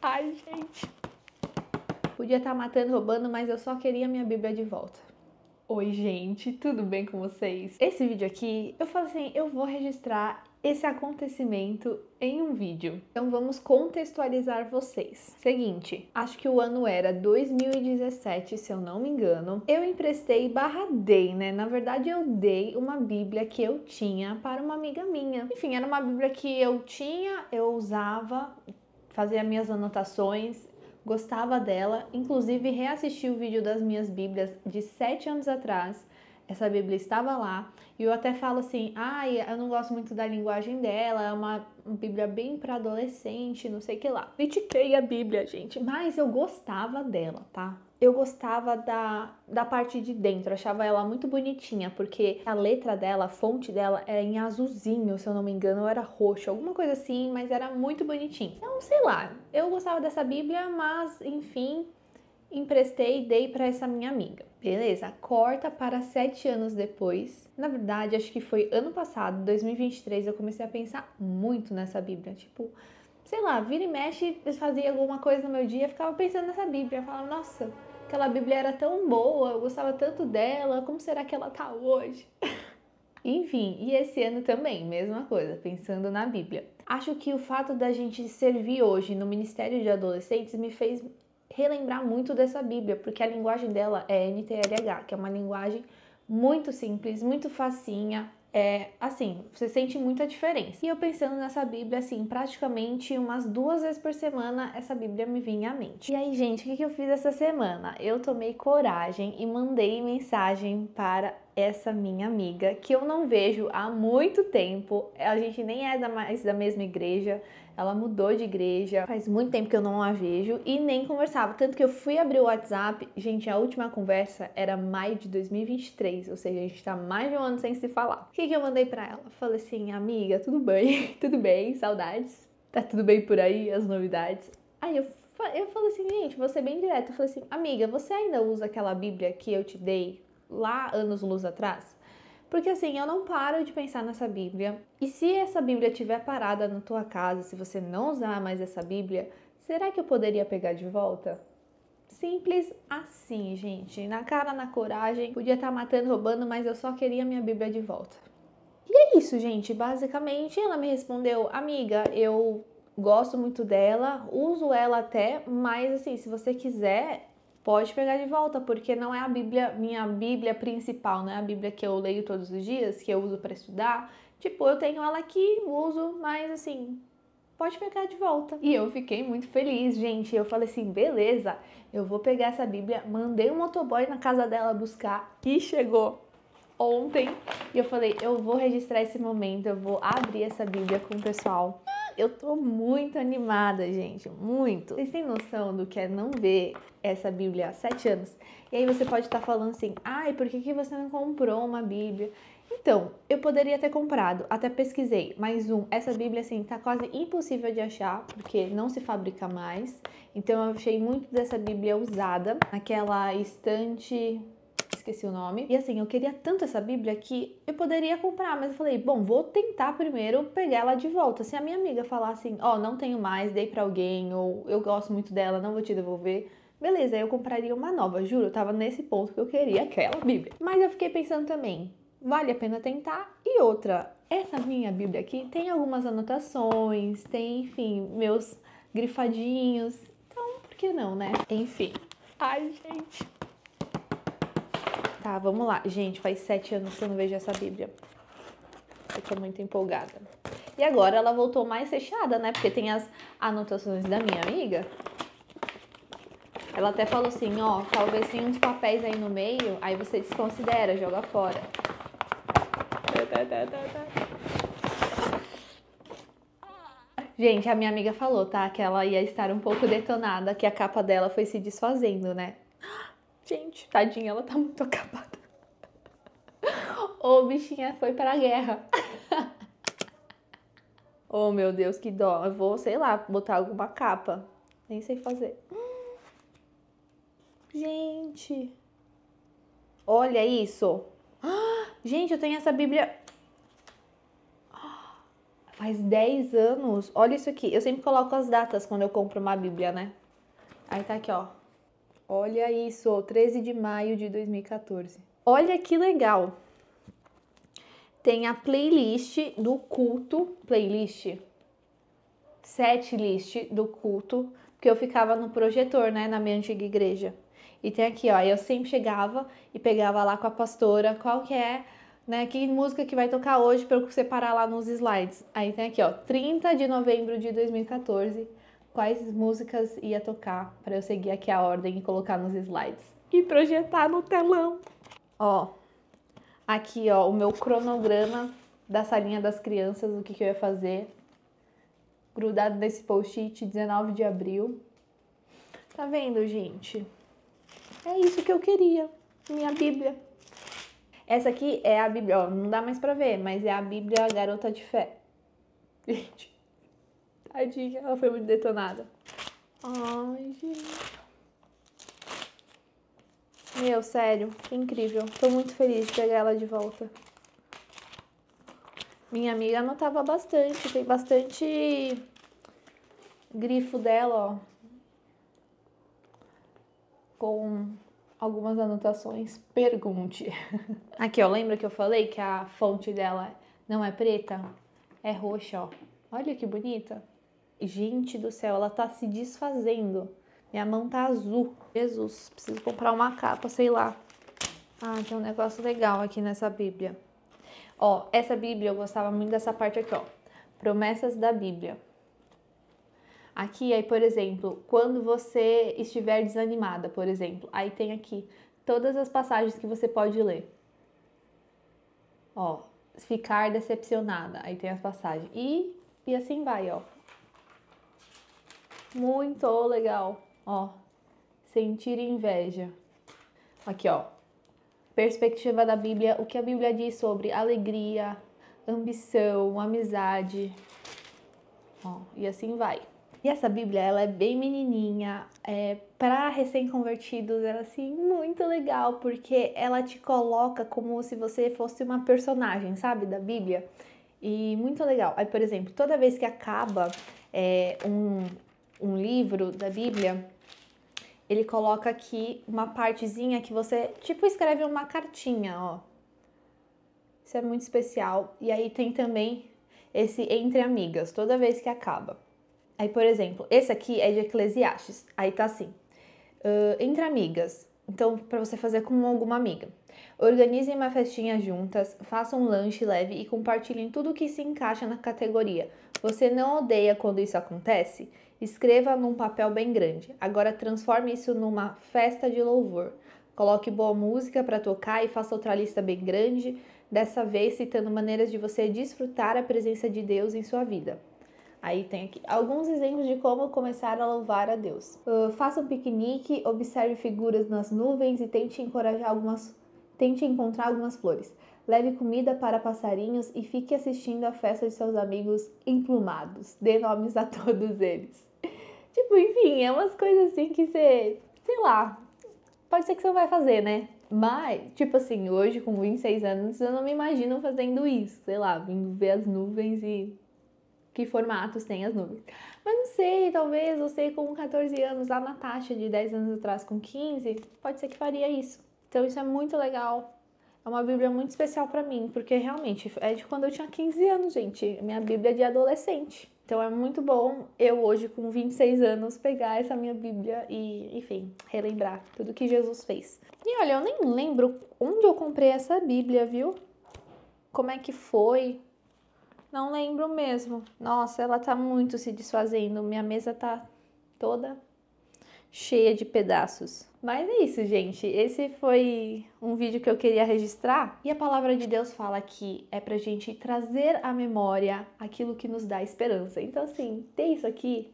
Ai, gente. Podia estar tá matando, roubando, mas eu só queria minha Bíblia de volta. Oi, gente, tudo bem com vocês? Esse vídeo aqui, eu falo assim, eu vou registrar esse acontecimento em um vídeo. Então vamos contextualizar vocês. Seguinte, acho que o ano era 2017, se eu não me engano. Eu emprestei barra dei, né? Na verdade, eu dei uma Bíblia que eu tinha para uma amiga minha. Enfim, era uma Bíblia que eu tinha, eu usava, fazia minhas anotações, gostava dela, inclusive reassisti o vídeo das minhas Bíblias de 7 anos atrás. Essa Bíblia estava lá e eu até falo assim: ai, ah, eu não gosto muito da linguagem dela, é uma Bíblia bem para adolescente, não sei o que lá. Critiquei a Bíblia, gente, mas eu gostava dela, tá? eu gostava da, da parte de dentro, achava ela muito bonitinha, porque a letra dela, a fonte dela é em azulzinho, se eu não me engano, ou era roxo, alguma coisa assim, mas era muito bonitinho. Então, sei lá, eu gostava dessa Bíblia, mas enfim, emprestei e dei para essa minha amiga. Beleza, corta para sete anos depois. Na verdade, acho que foi ano passado, 2023, eu comecei a pensar muito nessa Bíblia. Tipo, sei lá, vira e mexe, fazia alguma coisa no meu dia, ficava pensando nessa Bíblia. Falava, nossa, Aquela Bíblia era tão boa, eu gostava tanto dela, como será que ela tá hoje? Enfim, e esse ano também, mesma coisa, pensando na Bíblia. Acho que o fato da gente servir hoje no Ministério de Adolescentes me fez relembrar muito dessa Bíblia, porque a linguagem dela é NTLH, que é uma linguagem muito simples, muito facinha, é, assim, você sente muita diferença. E eu pensando nessa Bíblia, assim, praticamente umas duas vezes por semana, essa Bíblia me vinha à mente. E aí, gente, o que eu fiz essa semana? Eu tomei coragem e mandei mensagem para essa minha amiga, que eu não vejo há muito tempo. A gente nem é da mais da mesma igreja, ela mudou de igreja, faz muito tempo que eu não a vejo e nem conversava. Tanto que eu fui abrir o WhatsApp, gente, a última conversa era maio de 2023, ou seja, a gente tá mais de um ano sem se falar. O que, que eu mandei para ela? Falei assim, amiga, tudo bem, tudo bem, saudades. Tá tudo bem por aí, as novidades. Aí eu eu falei assim, gente, vou ser bem direto. Eu falei assim, amiga, você ainda usa aquela Bíblia que eu te dei lá anos luz atrás? Porque assim, eu não paro de pensar nessa Bíblia. E se essa Bíblia estiver parada na tua casa, se você não usar mais essa Bíblia, será que eu poderia pegar de volta? Simples assim, gente. Na cara, na coragem. Podia estar tá matando, roubando, mas eu só queria minha Bíblia de volta. E é isso, gente. Basicamente, ela me respondeu: Amiga, eu gosto muito dela, uso ela até, mas assim, se você quiser, pode pegar de volta, porque não é a Bíblia, minha Bíblia principal, não é a Bíblia que eu leio todos os dias, que eu uso para estudar. Tipo, eu tenho ela aqui, uso, mas assim, pode pegar de volta. E eu fiquei muito feliz, gente. Eu falei assim, beleza, eu vou pegar essa Bíblia. Mandei um motoboy na casa dela buscar e chegou ontem. E eu falei, eu vou registrar esse momento, eu vou abrir essa Bíblia com o pessoal. Eu tô muito animada, gente, muito. Vocês têm noção do que é não ver essa Bíblia há sete anos? E aí você pode estar tá falando assim, ai, por que, que você não comprou uma Bíblia? Então, eu poderia ter comprado, até pesquisei, mas um, essa Bíblia assim tá quase impossível de achar, porque não se fabrica mais. Então eu achei muito dessa Bíblia usada, aquela estante esqueci o nome. E assim, eu queria tanto essa Bíblia que eu poderia comprar, mas eu falei, bom, vou tentar primeiro pegar ela de volta. Se a minha amiga falar assim, ó, oh, não tenho mais, dei para alguém, ou eu gosto muito dela, não vou te devolver. Beleza, eu compraria uma nova, juro, eu tava nesse ponto que eu queria aquela Bíblia. Mas eu fiquei pensando também, vale a pena tentar. E outra, essa minha Bíblia aqui tem algumas anotações, tem, enfim, meus grifadinhos. Então, por que não, né? Enfim. Ai, gente. Tá, vamos lá. Gente, faz sete anos que eu não vejo essa Bíblia. Eu tô muito empolgada. E agora ela voltou mais fechada, né? Porque tem as anotações da minha amiga. Ela até falou assim, ó, talvez tenha uns papéis aí no meio, aí você desconsidera, joga fora. Gente, a minha amiga falou, tá? Que ela ia estar um pouco detonada, que a capa dela foi se desfazendo, né? Gente, tadinha, ela tá muito acabada. Ô, bichinha foi pra guerra. oh, meu Deus, que dó. Eu vou, sei lá, botar alguma capa. Nem sei fazer. Gente. Olha isso. Gente, eu tenho essa Bíblia. Faz 10 anos. Olha isso aqui. Eu sempre coloco as datas quando eu compro uma Bíblia, né? Aí tá aqui, ó. Olha isso, 13 de maio de 2014. Olha que legal. Tem a playlist do culto, playlist, set list do culto, porque eu ficava no projetor, né, na minha antiga igreja. E tem aqui, ó, eu sempre chegava e pegava lá com a pastora qual que é, né, que música que vai tocar hoje para eu separar lá nos slides. Aí tem aqui, ó, 30 de novembro de 2014, quais músicas ia tocar para eu seguir aqui a ordem e colocar nos slides e projetar no telão. Ó, aqui ó, o meu cronograma da salinha das crianças, o que, que eu ia fazer, grudado nesse post-it, 19 de abril. Tá vendo, gente? É isso que eu queria, minha Bíblia. Essa aqui é a Bíblia, ó, não dá mais pra ver, mas é a Bíblia Garota de Fé. Gente, Tadinha, ela foi muito detonada. Ai, gente. Meu, sério, que incrível. Tô muito feliz de pegar ela de volta. Minha amiga anotava bastante, tem bastante grifo dela, ó. Com algumas anotações. Pergunte. Aqui, ó, lembra que eu falei que a fonte dela não é preta? É roxa, ó. Olha que bonita. Gente do céu, ela tá se desfazendo. Minha mão tá azul. Jesus, preciso comprar uma capa, sei lá. Ah, tem um negócio legal aqui nessa Bíblia. Ó, essa Bíblia, eu gostava muito dessa parte aqui, ó. Promessas da Bíblia. Aqui, aí, por exemplo, quando você estiver desanimada, por exemplo, aí tem aqui todas as passagens que você pode ler. Ó, ficar decepcionada, aí tem as passagens. E, e assim vai, ó. Muito legal. Ó, sentir inveja. Aqui, ó. Perspectiva da Bíblia, o que a Bíblia diz sobre alegria, ambição, amizade. Ó, e assim vai. E essa Bíblia, ela é bem menininha, é para recém-convertidos, ela assim muito legal, porque ela te coloca como se você fosse uma personagem, sabe, da Bíblia. E muito legal. Aí, por exemplo, toda vez que acaba é, um, um livro da Bíblia, ele coloca aqui uma partezinha que você, tipo, escreve uma cartinha, ó. Isso é muito especial. E aí tem também esse entre amigas, toda vez que acaba. Aí, por exemplo, esse aqui é de Eclesiastes. Aí tá assim: uh, entre amigas. Então, para você fazer com alguma amiga. Organizem uma festinha juntas, façam um lanche leve e compartilhem tudo o que se encaixa na categoria. Você não odeia quando isso acontece? Escreva num papel bem grande. Agora transforme isso numa festa de louvor. Coloque boa música para tocar e faça outra lista bem grande, dessa vez citando maneiras de você desfrutar a presença de Deus em sua vida. Aí tem aqui alguns exemplos de como começar a louvar a Deus. Uh, faça um piquenique, observe figuras nas nuvens e tente encorajar algumas, tente encontrar algumas flores leve comida para passarinhos e fique assistindo a festa de seus amigos emplumados. Dê nomes a todos eles. Tipo, enfim, é umas coisas assim que você, sei lá, pode ser que você não vai fazer, né? Mas, tipo assim, hoje com 26 anos eu não me imagino fazendo isso, sei lá, vindo ver as nuvens e que formatos tem as nuvens. Mas não sei, talvez você com 14 anos, a Natasha de 10 anos atrás com 15, pode ser que faria isso. Então isso é muito legal, é uma Bíblia muito especial para mim, porque realmente é de quando eu tinha 15 anos, gente. Minha Bíblia é de adolescente. Então é muito bom eu hoje, com 26 anos, pegar essa minha Bíblia e, enfim, relembrar tudo que Jesus fez. E olha, eu nem lembro onde eu comprei essa Bíblia, viu? Como é que foi? Não lembro mesmo. Nossa, ela tá muito se desfazendo. Minha mesa tá toda cheia de pedaços. Mas é isso, gente. Esse foi um vídeo que eu queria registrar. E a palavra de Deus fala que é pra gente trazer à memória aquilo que nos dá esperança. Então, assim, ter isso aqui,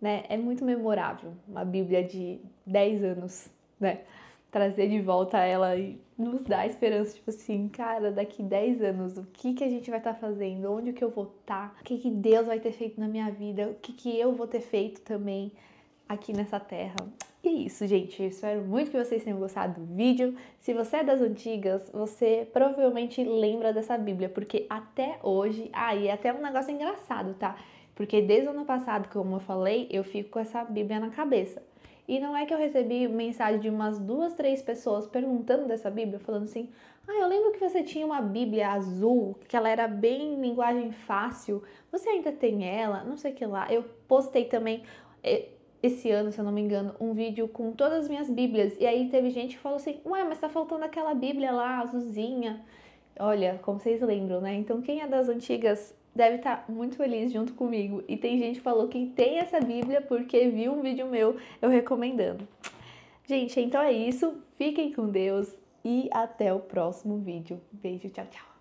né, é muito memorável. Uma Bíblia de 10 anos, né? Trazer de volta ela e nos dar esperança, tipo assim, cara, daqui 10 anos, o que que a gente vai estar tá fazendo? Onde que eu vou estar? Tá? O que que Deus vai ter feito na minha vida? O que que eu vou ter feito também? aqui nessa terra. E é isso, gente. Eu espero muito que vocês tenham gostado do vídeo. Se você é das antigas, você provavelmente lembra dessa Bíblia, porque até hoje. Ah, e é até um negócio engraçado, tá? Porque desde o ano passado, como eu falei, eu fico com essa Bíblia na cabeça. E não é que eu recebi mensagem de umas duas, três pessoas perguntando dessa Bíblia, falando assim: Ah, eu lembro que você tinha uma Bíblia azul, que ela era bem linguagem fácil, você ainda tem ela? Não sei o que lá. Eu postei também eh, esse ano, se eu não me engano, um vídeo com todas as minhas bíblias. E aí teve gente que falou assim: Ué, mas tá faltando aquela bíblia lá, azulzinha. Olha, como vocês lembram, né? Então quem é das antigas deve estar tá muito feliz junto comigo. E tem gente que falou que tem essa bíblia porque viu um vídeo meu eu recomendando. Gente, então é isso. Fiquem com Deus e até o próximo vídeo. Beijo, tchau, tchau.